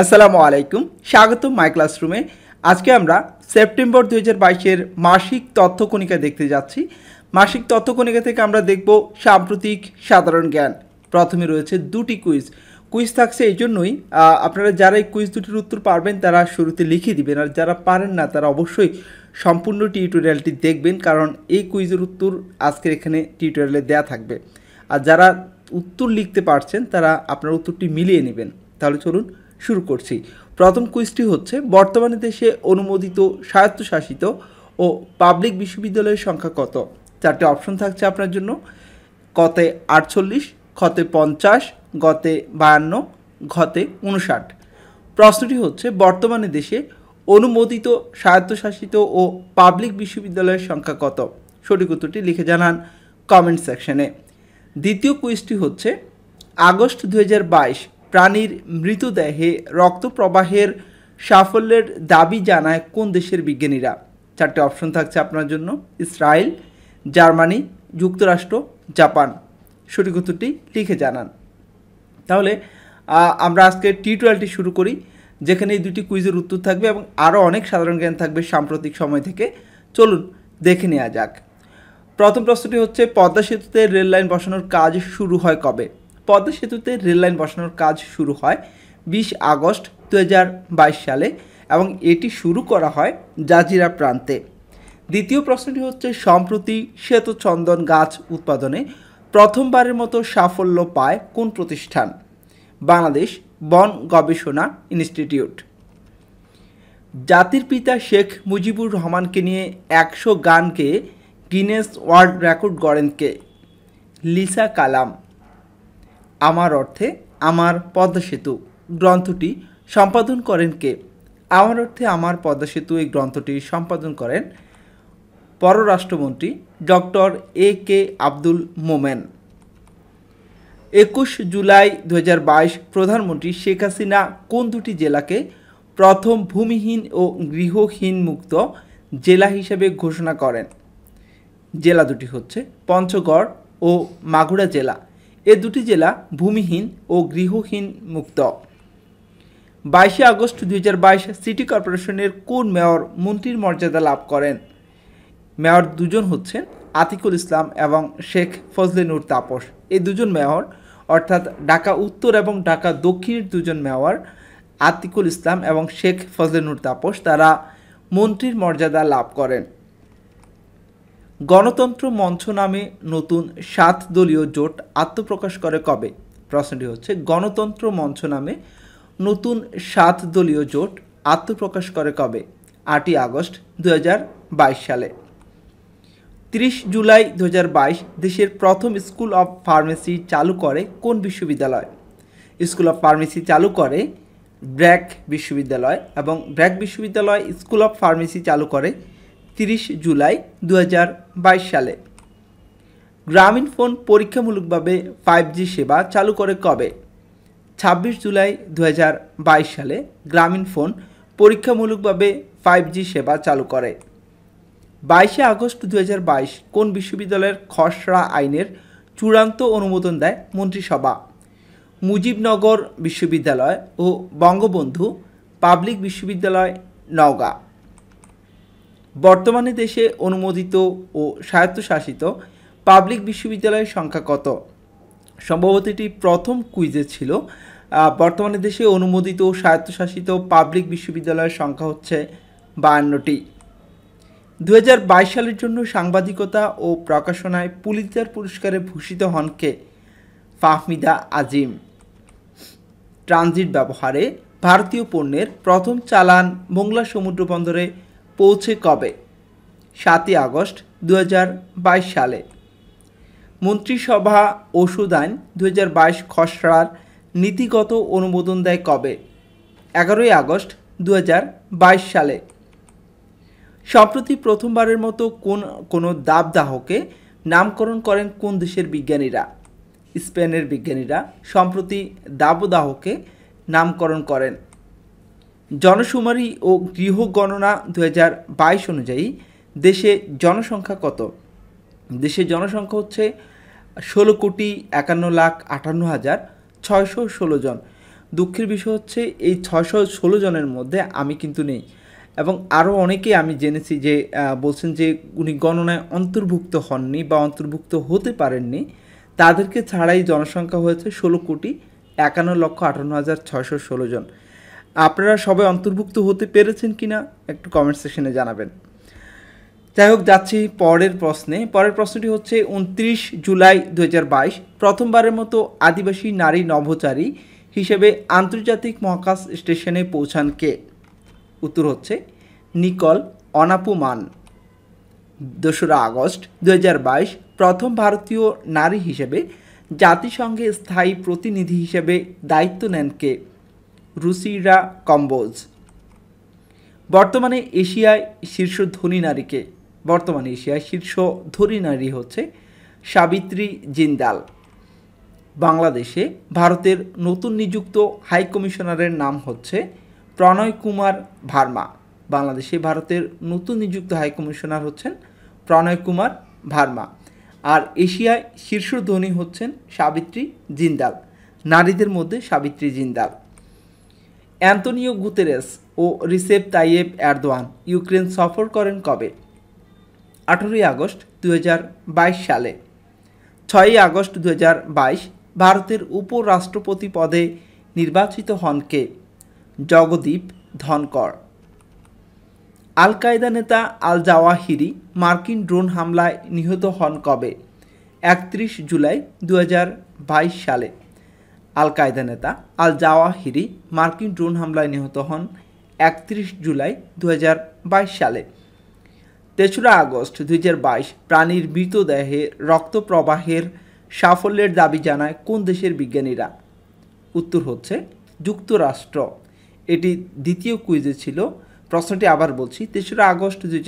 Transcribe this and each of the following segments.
আসসালামু আলাইকুম স্বাগত মাই ক্লাসরুমে আজকে আমরা সেপ্টেম্বর দু হাজার বাইশের মাসিক তথ্যকণিকা দেখতে যাচ্ছি মাসিক তথ্যকণিকা থেকে আমরা দেখব সাম্প্রতিক সাধারণ জ্ঞান প্রথমে রয়েছে দুটি কুইজ কুইজ থাকছে এই জন্যই আপনারা যারা এই কুইজ দুটির উত্তর পারবেন তারা শুরুতে লিখে দিবেন আর যারা পারেন না তারা অবশ্যই সম্পূর্ণ টিউটোরিয়ালটি দেখবেন কারণ এই কুইজের উত্তর আজকের এখানে টিউটোরিয়ালে দেয়া থাকবে আর যারা উত্তর লিখতে পারছেন তারা আপনার উত্তরটি মিলিয়ে নেবেন তাহলে চলুন শুরু করছি প্রথম কুইজটি হচ্ছে বর্তমানে দেশে অনুমোদিত স্বায়ত্তশাসিত ও পাবলিক বিশ্ববিদ্যালয়ের সংখ্যা কত চারটে অপশন থাকছে আপনার জন্য কতে আটচল্লিশ খতে পঞ্চাশ গতে বায়ান্ন ঘতে উনষাট প্রশ্নটি হচ্ছে বর্তমানে দেশে অনুমোদিত স্বায়ত্তশাসিত ও পাবলিক বিশ্ববিদ্যালয়ের সংখ্যা কত সঠিক উত্তরটি লিখে জানান কমেন্ট সেকশনে দ্বিতীয় কুইজটি হচ্ছে আগস্ট দু প্রাণীর মৃতদেহে রক্ত প্রবাহের সাফল্যের দাবি জানায় কোন দেশের বিজ্ঞানীরা চারটে অপশন থাকছে আপনার জন্য ইসরায়েল জার্মানি যুক্তরাষ্ট্র জাপান সঠিক উত্তরটি লিখে জানান তাহলে আমরা আজকে টি টোয়েলটি শুরু করি যেখানে এই দুটি কুইজের উত্তর থাকবে এবং আরও অনেক সাধারণ জ্ঞান থাকবে সাম্প্রতিক সময় থেকে চলুন দেখে নেওয়া যাক প্রথম প্রশ্নটি হচ্ছে পদ্মা সেতুতে রেল লাইন বসানোর কাজ শুরু হয় কবে পদ্মা সেতুতে রেললাইন বসানোর কাজ শুরু হয় বিশ আগস্ট দু সালে এবং এটি শুরু করা হয় জাজিরা প্রান্তে দ্বিতীয় প্রশ্নটি হচ্ছে সম্প্রতি সেতু চন্দন গাছ উৎপাদনে প্রথমবারের মতো সাফল্য পায় কোন প্রতিষ্ঠান বাংলাদেশ বন গবেষণা ইনস্টিটিউট জাতির পিতা শেখ মুজিবুর রহমানকে নিয়ে একশো গানকে গিনেস ওয়ার্ল্ড রেকর্ড গড়েন কে লিসা কালাম আমার অর্থে আমার পদ্মা সেতু গ্রন্থটি সম্পাদন করেন কে আমার অর্থে আমার পদ্মা সেতু এই গ্রন্থটি সম্পাদন করেন পররাষ্ট্রমন্ত্রী ডক্টর এ কে আব্দুল মোমেন একুশ জুলাই দু প্রধানমন্ত্রী শেখ হাসিনা কোন দুটি জেলাকে প্রথম ভূমিহীন ও গৃহহীন মুক্ত জেলা হিসেবে ঘোষণা করেন জেলা দুটি হচ্ছে পঞ্চগড় ও মাগুরা জেলা এ দুটি জেলা ভূমিহীন ও গৃহহীন মুক্ত বাইশে আগস্ট দুই সিটি কর্পোরেশনের কোন মেয়র মন্ত্রীর মর্যাদা লাভ করেন মেয়র দুজন হচ্ছেন আতিকুল ইসলাম এবং শেখ ফজলে নূর তাপস এই দুজন মেয়র অর্থাৎ ঢাকা উত্তর এবং ঢাকা দক্ষিণের দুজন মেয়র আতিকুল ইসলাম এবং শেখ ফজলে নূর তাপস তারা মন্ত্রীর মর্যাদা লাভ করেন গণতন্ত্র মঞ্চ নামে নতুন সাত দলীয় জোট আত্মপ্রকাশ করে কবে প্রশ্নটি হচ্ছে গণতন্ত্র মঞ্চ নামে নতুন সাত দলীয় জোট আত্মপ্রকাশ করে কবে আটই আগস্ট দু সালে ত্রিশ জুলাই দু দেশের প্রথম স্কুল অব ফার্মেসি চালু করে কোন বিশ্ববিদ্যালয় স্কুল অব ফার্মেসি চালু করে ব্র্যাক বিশ্ববিদ্যালয় এবং ব্র্যাক বিশ্ববিদ্যালয় স্কুল অব ফার্মেসি চালু করে তিরিশ জুলাই দু সালে গ্রামীণ ফোন পরীক্ষামূলকভাবে ফাইভ জি সেবা চালু করে কবে ছাব্বিশ জুলাই দু সালে গ্রামীণ ফোন পরীক্ষামূলকভাবে ফাইভ জি সেবা চালু করে বাইশে আগস্ট দু কোন বিশ্ববিদ্যালয়ের খসড়া আইনের চূড়ান্ত অনুমোদন দেয় মন্ত্রিসভা মুজিবনগর বিশ্ববিদ্যালয় ও বঙ্গবন্ধু পাবলিক বিশ্ববিদ্যালয় নওগাঁ বর্তমানে দেশে অনুমোদিত ও স্বায়ত্তশাসিত পাবলিক বিশ্ববিদ্যালয়ের সংখ্যা কত সম্ভবত এটি প্রথম কুইজে ছিল বর্তমানে দেশে অনুমোদিত ও স্বায়ত্তশাসিত পাবলিক বিশ্ববিদ্যালয়ের সংখ্যা হচ্ছে বায়ান্নটি দু সালের জন্য সাংবাদিকতা ও প্রকাশনায় পুলিৎজার পুরস্কারে ভূষিত হন কে ফাহমিদা আজিম ট্রানজিট ব্যবহারে ভারতীয় পণ্যের প্রথম চালান মোংলা সমুদ্র বন্দরে পৌঁছে কবে সাতই আগস্ট দু সালে মন্ত্রিসভা ওষুধ আইন দু খসড়ার নীতিগত অনুমোদন দেয় কবে এগারোই আগস্ট দু সালে সম্প্রতি প্রথমবারের মতো কোন কোনো দাবদাহকে নামকরণ করেন কোন দেশের বিজ্ঞানীরা স্পেনের বিজ্ঞানীরা সম্প্রতি দাবদাহকে নামকরণ করেন জনশুমারি ও গৃহ গণনা দু অনুযায়ী দেশে জনসংখ্যা কত দেশের জনসংখ্যা হচ্ছে ষোলো কোটি একান্ন লাখ আটান্ন হাজার ছয়শো ষোলো জন দুঃখের বিষয় হচ্ছে এই ছয়শো ষোলো জনের মধ্যে আমি কিন্তু নেই এবং আরও অনেকেই আমি জেনেছি যে বলছেন যে উনি গণনায় অন্তর্ভুক্ত হননি বা অন্তর্ভুক্ত হতে পারেননি তাদেরকে ছাড়াই জনসংখ্যা হয়েছে ষোলো কোটি একান্ন লক্ষ আটান্ন হাজার ছয়শো ষোলো জন আপনারা সবাই অন্তর্ভুক্ত হতে পেরেছেন কি না একটু কমেন্ট সেশনে জানাবেন যাই হোক যাচ্ছি পরের প্রশ্নে পরের প্রশ্নটি হচ্ছে উনত্রিশ জুলাই দু প্রথমবারের মতো আদিবাসী নারী নভোচারী হিসেবে আন্তর্জাতিক মহাকাশ স্টেশনে পৌঁছান কে উত্তর হচ্ছে নিকল অনাপুমান দোসরা আগস্ট দু প্রথম ভারতীয় নারী হিসেবে জাতিসংঘে স্থায়ী প্রতিনিধি হিসেবে দায়িত্ব নেন কে রুসিরা কম্বোজ বর্তমানে এশিয়ায় শীর্ষ ধনী নারীকে বর্তমানে এশিয়ায় শীর্ষ ধনী নারী হচ্ছে সাবিত্রী জিন্দাল বাংলাদেশে ভারতের নতুন নিযুক্ত হাই কমিশনারের নাম হচ্ছে প্রণয় কুমার ভার্মা বাংলাদেশে ভারতের নতুন নিযুক্ত হাই কমিশনার হচ্ছেন প্রণয় কুমার ভার্মা আর এশিয়ায় শীর্ষ ধনী হচ্ছেন সাবিত্রী জিন্দাল নারীদের মধ্যে সাবিত্রী জিন্দাল অ্যান্তোনিও গুতেরেস ও রিসেপ তাইয়েব এরদোয়ান ইউক্রেন সফর করেন কবে আঠেরোই আগস্ট দু সালে ছয়ই আগস্ট দু ভারতের উপরাষ্ট্রপতি পদে নির্বাচিত হন কে জগদীপ ধনকর আল কায়দা নেতা আল জাওয়াহিরি মার্কিন ড্রোন হামলায় নিহত হন কবে একত্রিশ জুলাই দু সালে আল কায়দা নেতা আল জাওয়াহিরি মার্কিন ড্রোন হামলায় নিহত হন একত্রিশ জুলাই দু সালে তেসরা আগস্ট দুই প্রাণীর মৃতদেহে রক্ত প্রবাহের সাফল্যের দাবি জানায় কোন দেশের বিজ্ঞানীরা উত্তর হচ্ছে যুক্তরাষ্ট্র এটি দ্বিতীয় কুইজে ছিল প্রশ্নটি আবার বলছি তেসরা আগস্ট দুই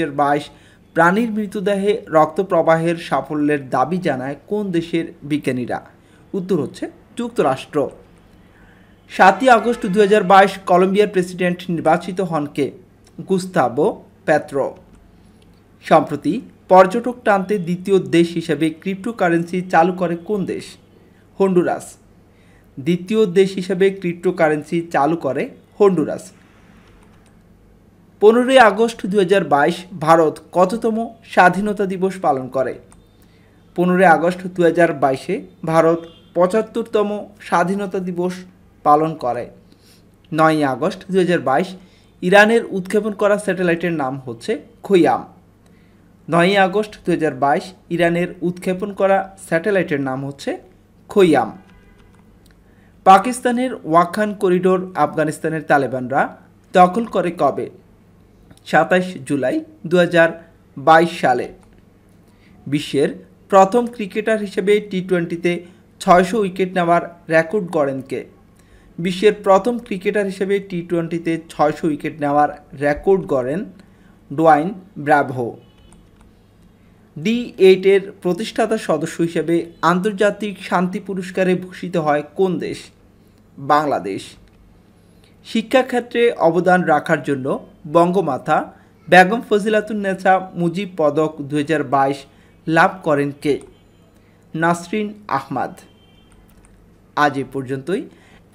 প্রাণীর মৃতদেহে রক্ত প্রবাহের সাফল্যের দাবি জানায় কোন দেশের বিজ্ঞানীরা উত্তর হচ্ছে যুক্তরাষ্ট্র সাতই আগস্ট দু কলম্বিয়ার প্রেসিডেন্ট নির্বাচিত হন কে গুস্তাবো প্যাত্র সম্প্রতি পর্যটক টানতে দ্বিতীয় দেশ হিসেবে ক্রিপ্টোকারেন্সি চালু করে কোন দেশ হন্ডুরাস দ্বিতীয় দেশ হিসেবে ক্রিপ্টোকারেন্সি চালু করে হন্ডুরাস পনেরোই আগস্ট দু ভারত কততম স্বাধীনতা দিবস পালন করে পনেরোই আগস্ট দু বাইশে ভারত পঁচাত্তরতম স্বাধীনতা দিবস পালন করে নয়ই আগস্ট দু ইরানের উৎক্ষেপণ করা স্যাটেলাইটের নাম হচ্ছে খৈয়াম নয়ই আগস্ট দু ইরানের উৎক্ষেপণ করা স্যাটেলাইটের নাম হচ্ছে খৈয়াম পাকিস্তানের ওয়াখান করিডোর আফগানিস্তানের তালেবানরা দখল করে কবে সাতাশ জুলাই দু সালে বিশ্বের প্রথম ক্রিকেটার হিসেবে টি টোয়েন্টিতে ছয়শো উইকেট নেওয়ার রেকর্ড গড়েন কে বিশ্বের প্রথম ক্রিকেটার হিসেবে টি টোয়েন্টিতে ছয়শো উইকেট নেওয়ার রেকর্ড গড়েন ডোয়াইন ব্র্যাভো ডি এইটের প্রতিষ্ঠাতা সদস্য হিসেবে আন্তর্জাতিক শান্তি পুরস্কারে ভূষিত হয় কোন দেশ বাংলাদেশ শিক্ষাক্ষেত্রে অবদান রাখার জন্য বঙ্গমাতা বেগম নেতা মুজিব পদক দু লাভ করেন কে নাসরিন আহমাদ আজ এ পর্যন্তই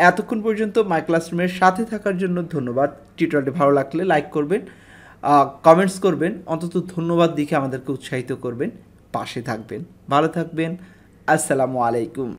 এতক্ষণ পর্যন্ত মাই ক্লাসরুমের সাথে থাকার জন্য ধন্যবাদ টিউটোরিয়ালটি ভালো লাগলে লাইক করবেন কমেন্টস করবেন অন্তত ধন্যবাদ দিকে আমাদেরকে উৎসাহিত করবেন পাশে থাকবেন ভালো থাকবেন আসসালামু আলাইকুম